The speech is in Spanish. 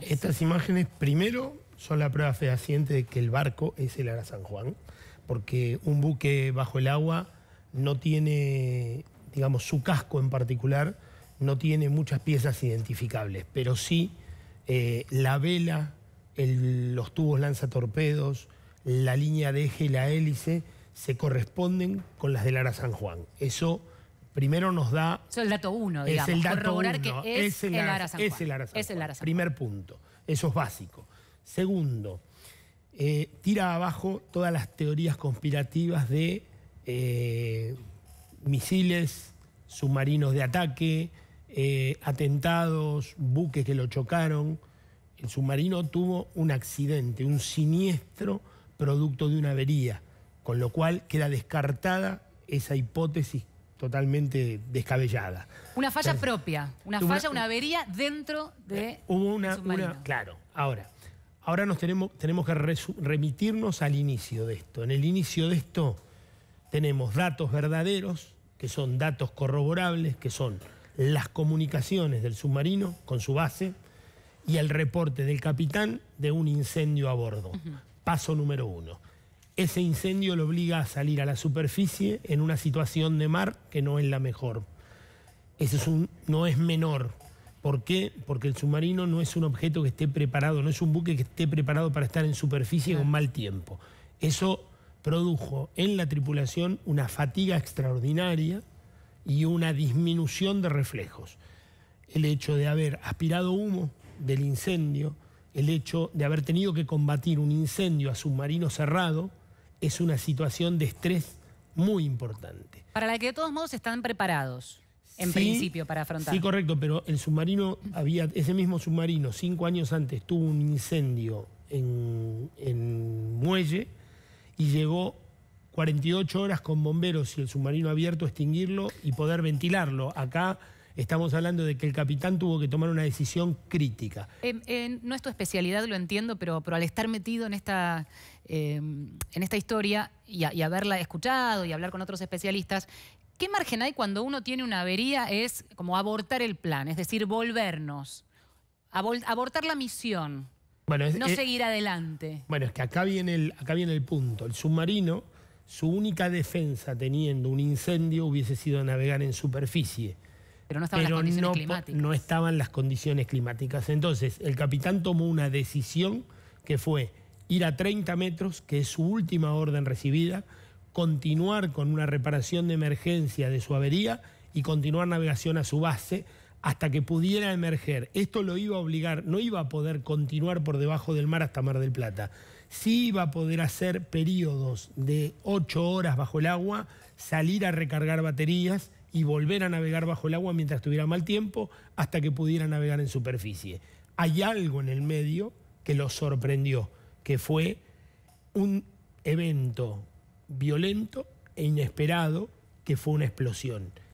Estas imágenes, primero, son la prueba fehaciente de que el barco es el Ara San Juan, porque un buque bajo el agua no tiene, digamos, su casco en particular, no tiene muchas piezas identificables, pero sí eh, la vela, los tubos lanzatorpedos, la línea de eje y la hélice se corresponden con las del Ara San Juan. Eso primero nos da... es el dato uno, digamos. Es el dato uno. que es, el, el Es el Ara Primer punto. Eso es básico. Segundo, eh, tira abajo todas las teorías conspirativas de eh, misiles, submarinos de ataque, eh, atentados, buques que lo chocaron. El submarino tuvo un accidente, un siniestro producto de una avería, con lo cual queda descartada esa hipótesis totalmente descabellada. Una falla propia, una falla, una avería dentro de eh, hubo una, claro. Ahora, ahora nos tenemos tenemos que remitirnos al inicio de esto. En el inicio de esto tenemos datos verdaderos, que son datos corroborables, que son las comunicaciones del submarino con su base y el reporte del capitán de un incendio a bordo. Paso número uno ese incendio lo obliga a salir a la superficie en una situación de mar que no es la mejor. Eso es un, no es menor. ¿Por qué? Porque el submarino no es un objeto que esté preparado, no es un buque que esté preparado para estar en superficie con mal tiempo. Eso produjo en la tripulación una fatiga extraordinaria y una disminución de reflejos. El hecho de haber aspirado humo del incendio, el hecho de haber tenido que combatir un incendio a submarino cerrado, es una situación de estrés muy importante. Para la que de todos modos están preparados, en principio, para afrontar. Sí, correcto, pero el submarino, había ese mismo submarino, cinco años antes, tuvo un incendio en, en Muelle y llegó 48 horas con bomberos y el submarino abierto a extinguirlo y poder ventilarlo. Acá Estamos hablando de que el capitán tuvo que tomar una decisión crítica. no es tu especialidad, lo entiendo, pero, al estar metido en esta, eh, historia y, haberla escuchado y hablar con otros especialistas, ¿qué margen hay cuando uno tiene una avería? Es como abortar el plan, es decir, volvernos, abortar la misión. Bueno, no eh, seguir adelante. Bueno, es que acá viene, el, acá viene el punto. El submarino, su única defensa teniendo un incendio hubiese sido navegar en superficie. Pero no estaban las condiciones climáticas. No estaban las condiciones climáticas. Entonces, el capitán tomó una decisión que fue ir a 30 metros, que es su última orden recibida, continuar con una reparación de emergencia de su avería y continuar navegación a su base hasta que pudiera emerger. Esto lo iba a obligar, no iba a poder continuar por debajo del mar hasta Mar del Plata. Sí iba a poder hacer periodos de ocho horas bajo el agua, salir a recargar baterías y volver a navegar bajo el agua mientras tuviera mal tiempo hasta que pudiera navegar en superficie. Hay algo en el medio que lo sorprendió, que fue un evento violento e inesperado que fue una explosión.